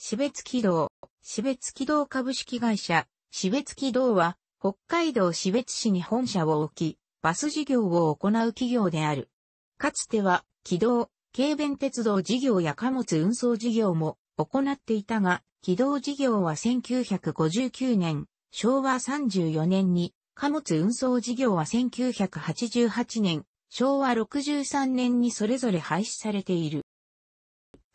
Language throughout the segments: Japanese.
死別軌道、死別軌道株式会社、死別軌道は、北海道死別市に本社を置き、バス事業を行う企業である。かつては、軌道、軽便鉄道事業や貨物運送事業も行っていたが、軌道事業は1959年、昭和34年に、貨物運送事業は1988年、昭和63年にそれぞれ廃止されている。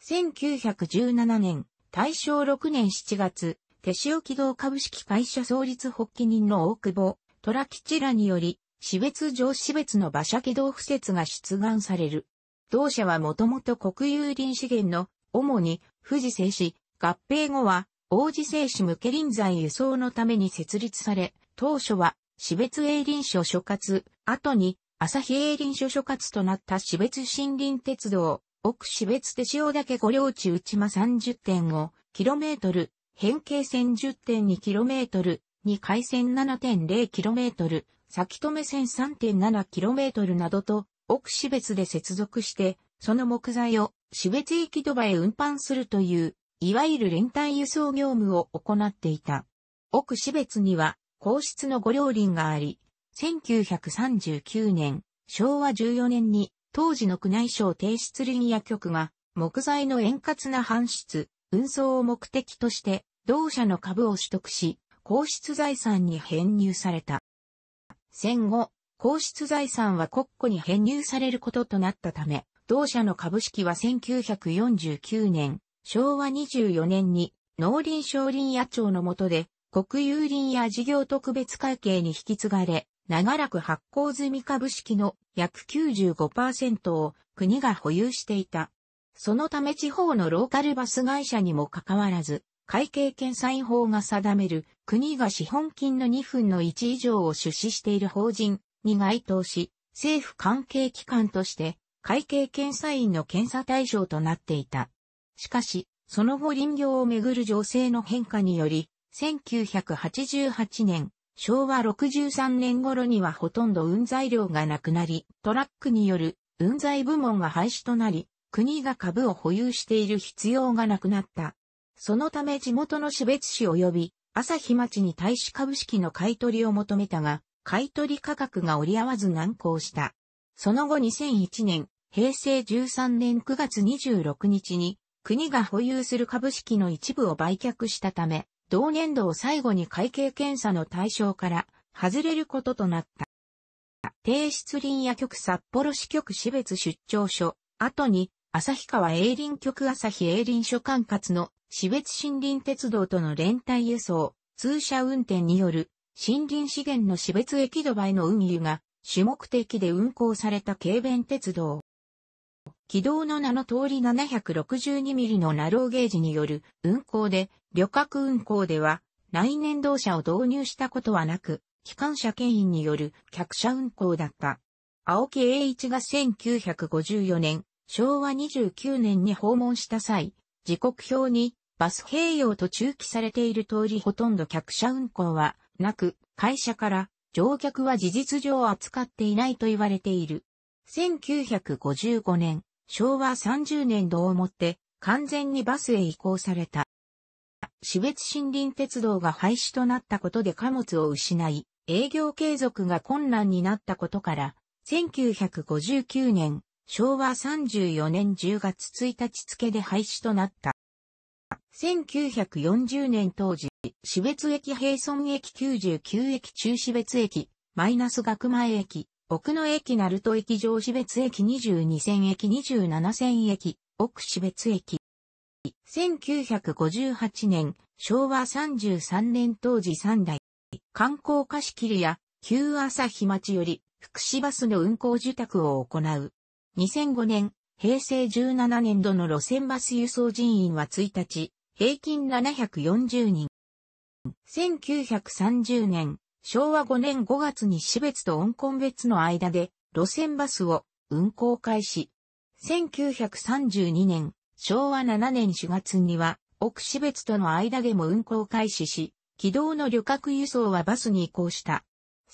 1917年、大正6年7月、手塩軌道株式会社創立発起人の大久保、虎吉らにより、私別上私別の馬車軌道敷設が出願される。同社はもともと国有林資源の、主に、富士製紙、合併後は、王子製紙向け林材輸送のために設立され、当初は、私別営林所所轄、後に、朝日営林所所轄となった私別森林鉄道、奥市別手塩岳五両地内間 30.5km、変形線 10.2km、2回線 7.0km、先止め線 3.7km などと、奥市別で接続して、その木材を市別駅土場へ運搬するという、いわゆる連帯輸送業務を行っていた。奥市別には、皇室の御両輪があり、1939年、昭和14年に当時の宮内省提出林野局が、木材の円滑な搬出、運送を目的として、同社の株を取得し、皇室財産に編入された。戦後、皇室財産は国庫に編入されることとなったため、同社の株式は1949年、昭和24年に農林省林野庁の下で国有林野事業特別会計に引き継がれ、長らく発行済み株式の約95%を国が保有していた。そのため地方のローカルバス会社にもかかわらず、会計検査法が定める国が資本金の2分の1以上を出資している法人に該当し、政府関係機関として会計検査院の検査対象となっていた。しかし、その後林業をめぐる情勢の変化により、1988年昭和63年頃にはほとんど運材料がなくなり、トラックによる運材部門が廃止となり、国が株を保有している必要がなくなった。そのため地元の種別市及び朝日町に大使株式の買取を求めたが、買取価格が折り合わず難航した。その後2001年、平成13年9月26日に、国が保有する株式の一部を売却したため、同年度を最後に会計検査の対象から外れることとなった。提出林野局札幌支局市別出張所、後に旭川営林局朝日営林所管轄の市別森林鉄道との連帯輸送、通車運転による森林資源の市別駅土倍の運輸が主目的で運行された軽便鉄道。軌道の名の通り7 6 2ミリのナローゲージによる運行で、旅客運行では、来年動車を導入したことはなく、機関車牽引による客車運行だった。青木栄一が1954年、昭和29年に訪問した際、時刻表にバス併用と中記されている通りほとんど客車運行はなく、会社から乗客は事実上扱っていないと言われている。1955年、昭和30年度をもって完全にバスへ移行された。私別森林鉄道が廃止となったことで貨物を失い、営業継続が困難になったことから、1959年、昭和34年10月1日付で廃止となった。1940年当時、私別駅平村駅99駅中私別駅、マイナス学前駅、奥野駅鳴門駅上市別駅22線駅27線駅、奥市別駅。1958年、昭和33年当時3代。観光貸切や旧朝日町より福祉バスの運行受託を行う。2005年、平成17年度の路線バス輸送人員は1日、平均740人。1930年、昭和5年5月に市別と温根別の間で路線バスを運行開始。1932年、昭和7年4月には奥市別との間でも運行開始し、軌道の旅客輸送はバスに移行した。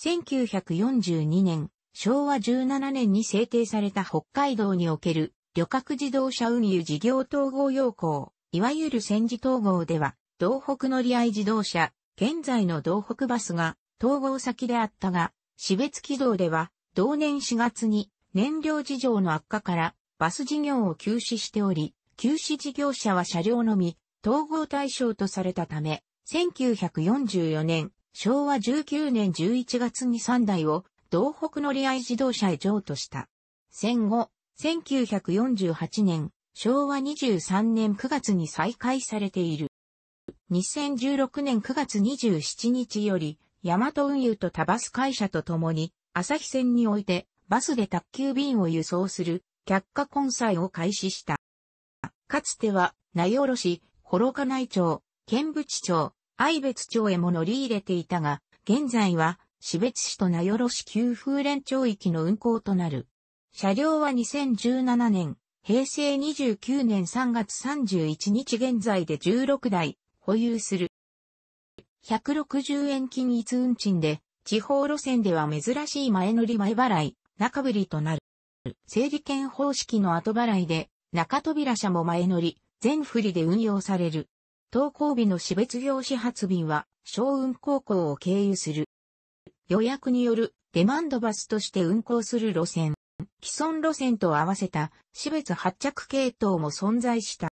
1942年、昭和17年に制定された北海道における旅客自動車運輸事業統合要項、いわゆる戦時統合では、道北乗り合い自動車、現在の道北バスが統合先であったが、死別軌道では、同年4月に燃料事情の悪化からバス事業を休止しており、休止事業者は車両のみ、統合対象とされたため、1944年、昭和19年11月に3台を、道北乗合自動車へ譲渡した。戦後、1948年、昭和23年9月に再開されている。2016年9月27日より、ヤマト運輸とタバス会社と共に、朝日線において、バスで宅急便を輸送する、却下混載を開始した。かつては、名寄市、幌加内町、剣淵町、愛別町へも乗り入れていたが、現在は、市別市と名寄市旧風連町域の運行となる。車両は2017年、平成29年3月31日現在で16台、保有する。160円均一運賃で、地方路線では珍しい前乗り前払い、中振りとなる。整理券方式の後払いで、中扉車も前乗り、全振りで運用される。登校日の私別業始発便は、小運高校を経由する。予約によるデマンドバスとして運行する路線、既存路線と合わせた私別発着系統も存在した。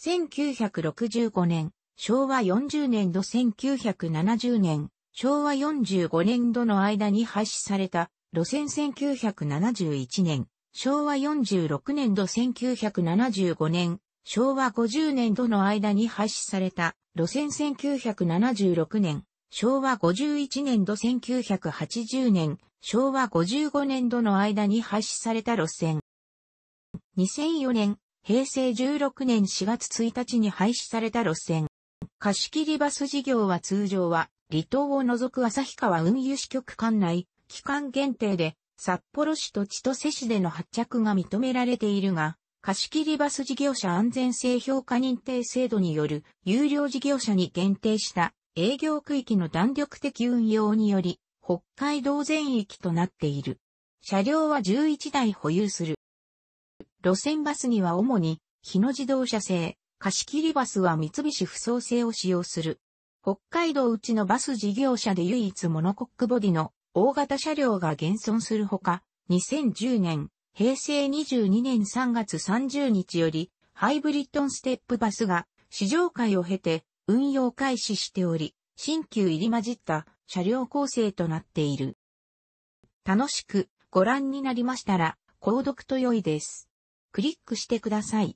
1965年、昭和40年度1970年、昭和45年度の間に廃止された路線1971年、昭和46年度1975年、昭和50年度の間に廃止された路線1976年、昭和51年度1980年、昭和55年度の間に廃止された路線。2004年、平成16年4月1日に廃止された路線。貸切バス事業は通常は、離島を除く旭川運輸支局管内、期間限定で、札幌市と千歳市での発着が認められているが、貸切バス事業者安全性評価認定制度による有料事業者に限定した営業区域の弾力的運用により、北海道全域となっている。車両は11台保有する。路線バスには主に、日野自動車製、貸切バスは三菱不創製を使用する。北海道うちのバス事業者で唯一モノコックボディの大型車両が現存するほか、2010年、平成22年3月30日より、ハイブリッドンステップバスが試乗会を経て運用開始しており、新旧入り混じった車両構成となっている。楽しくご覧になりましたら、購読と良いです。クリックしてください。